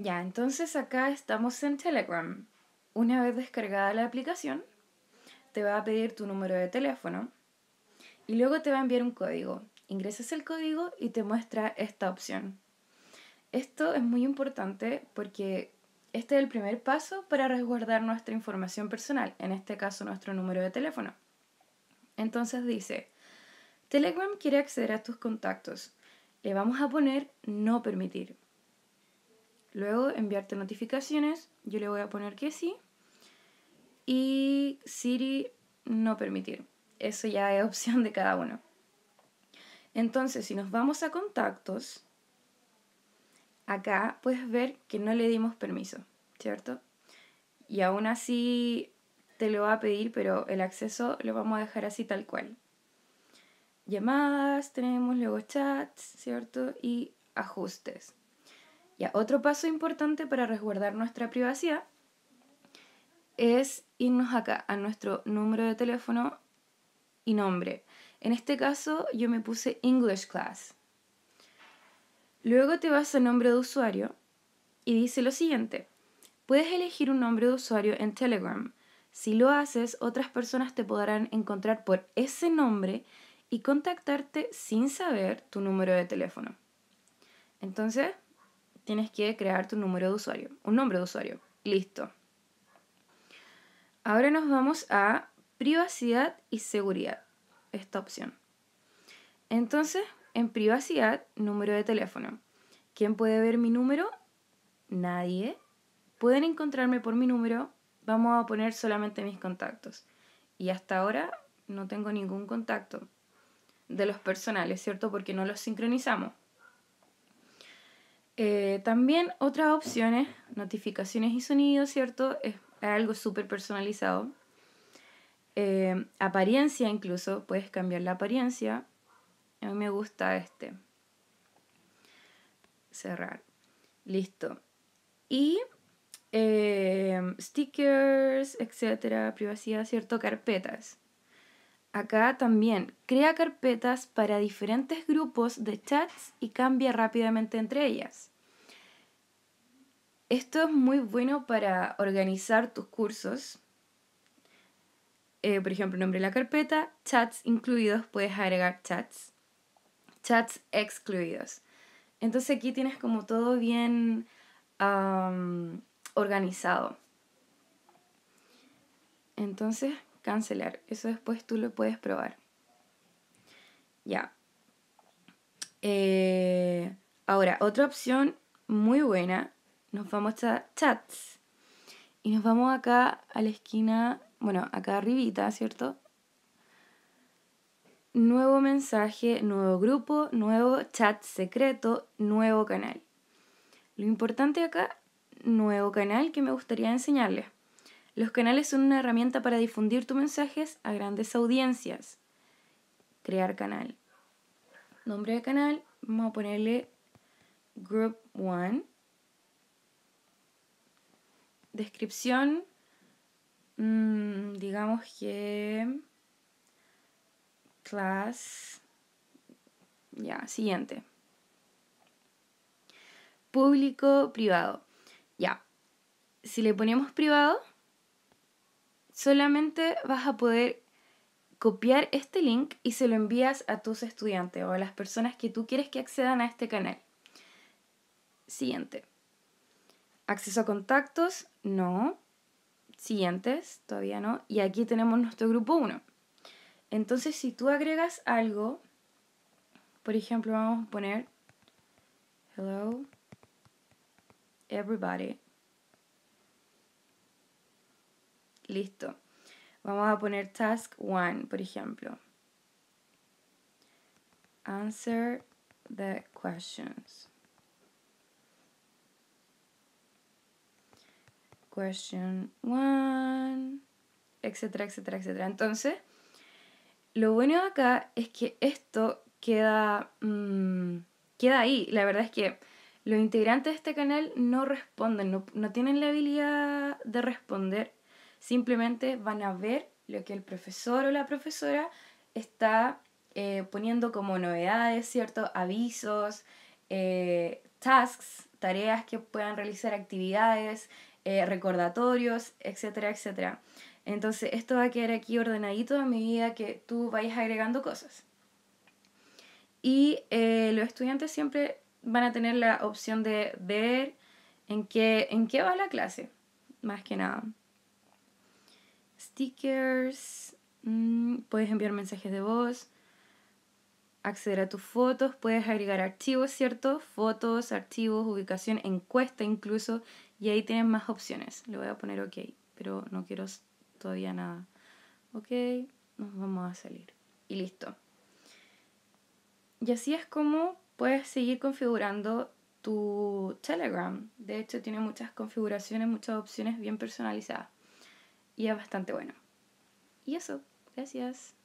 Ya, entonces acá estamos en Telegram. Una vez descargada la aplicación, te va a pedir tu número de teléfono y luego te va a enviar un código. Ingresas el código y te muestra esta opción. Esto es muy importante porque este es el primer paso para resguardar nuestra información personal, en este caso nuestro número de teléfono. Entonces dice, Telegram quiere acceder a tus contactos. Le vamos a poner no permitir. Luego, enviarte notificaciones. Yo le voy a poner que sí. Y Siri, no permitir. Eso ya es opción de cada uno. Entonces, si nos vamos a contactos, acá puedes ver que no le dimos permiso, ¿cierto? Y aún así te lo va a pedir, pero el acceso lo vamos a dejar así tal cual. Llamadas, tenemos luego chats, ¿cierto? Y ajustes otro paso importante para resguardar nuestra privacidad es irnos acá a nuestro número de teléfono y nombre. En este caso yo me puse English Class. Luego te vas a nombre de usuario y dice lo siguiente. Puedes elegir un nombre de usuario en Telegram. Si lo haces, otras personas te podrán encontrar por ese nombre y contactarte sin saber tu número de teléfono. Entonces, tienes que crear tu número de usuario, un nombre de usuario. Listo. Ahora nos vamos a privacidad y seguridad, esta opción. Entonces, en privacidad, número de teléfono. ¿Quién puede ver mi número? Nadie. Pueden encontrarme por mi número. Vamos a poner solamente mis contactos. Y hasta ahora no tengo ningún contacto de los personales, ¿cierto? Porque no los sincronizamos. Eh, también otras opciones, notificaciones y sonidos, ¿cierto? Es algo súper personalizado. Eh, apariencia incluso, puedes cambiar la apariencia. A mí me gusta este. Cerrar. Listo. Y eh, stickers, etcétera, privacidad, ¿cierto? Carpetas. Acá también crea carpetas para diferentes grupos de chats y cambia rápidamente entre ellas. Esto es muy bueno para organizar tus cursos. Eh, por ejemplo, nombre de la carpeta, chats incluidos, puedes agregar chats, chats excluidos. Entonces aquí tienes como todo bien organizado. Entonces, cancelar. Eso después tú lo puedes probar. Ya. Eh, ahora, otra opción muy buena nos vamos a chats y nos vamos acá a la esquina, bueno, acá arribita, ¿cierto? Nuevo mensaje, nuevo grupo, nuevo chat secreto, nuevo canal. Lo importante acá, nuevo canal que me gustaría enseñarles. Los canales son una herramienta para difundir tus mensajes a grandes audiencias. Crear canal. Nombre de canal, vamos a ponerle Group 1 descripción, mm, digamos que class, ya, siguiente. Público, privado. Ya, si le ponemos privado, solamente vas a poder copiar este link y se lo envías a tus estudiantes o a las personas que tú quieres que accedan a este canal. Siguiente. Acceso a contactos, no. Siguientes, todavía no. Y aquí tenemos nuestro grupo 1. Entonces, si tú agregas algo, por ejemplo, vamos a poner Hello, everybody. Listo. Vamos a poner task 1, por ejemplo. Answer the questions. question one, etcétera, etcétera, etcétera. Entonces, lo bueno de acá es que esto queda, mm, queda ahí. La verdad es que los integrantes de este canal no responden, no, tienen la habilidad de responder. Simplemente van a ver lo que el profesor o la profesora está eh, poniendo como novedades, ¿cierto? Avisos, eh, tasks, tareas que puedan realizar, actividades, eh, recordatorios, etcétera, etcétera. Entonces esto va a quedar aquí ordenadito a medida que tú vayas agregando cosas. Y eh, los estudiantes siempre van a tener la opción de ver en qué, en qué va la clase, más que nada. Stickers, mm, puedes enviar mensajes de voz, acceder a tus fotos, puedes agregar archivos, ¿cierto? Fotos, archivos, ubicación, encuesta incluso, y ahí tienes más opciones. Le voy a poner OK, pero no quiero todavía nada. OK, nos vamos a salir. Y listo. Y así es como puedes seguir configurando tu Telegram. De hecho, tiene muchas configuraciones, muchas opciones bien personalizadas. Y es bastante bueno. Y eso, gracias.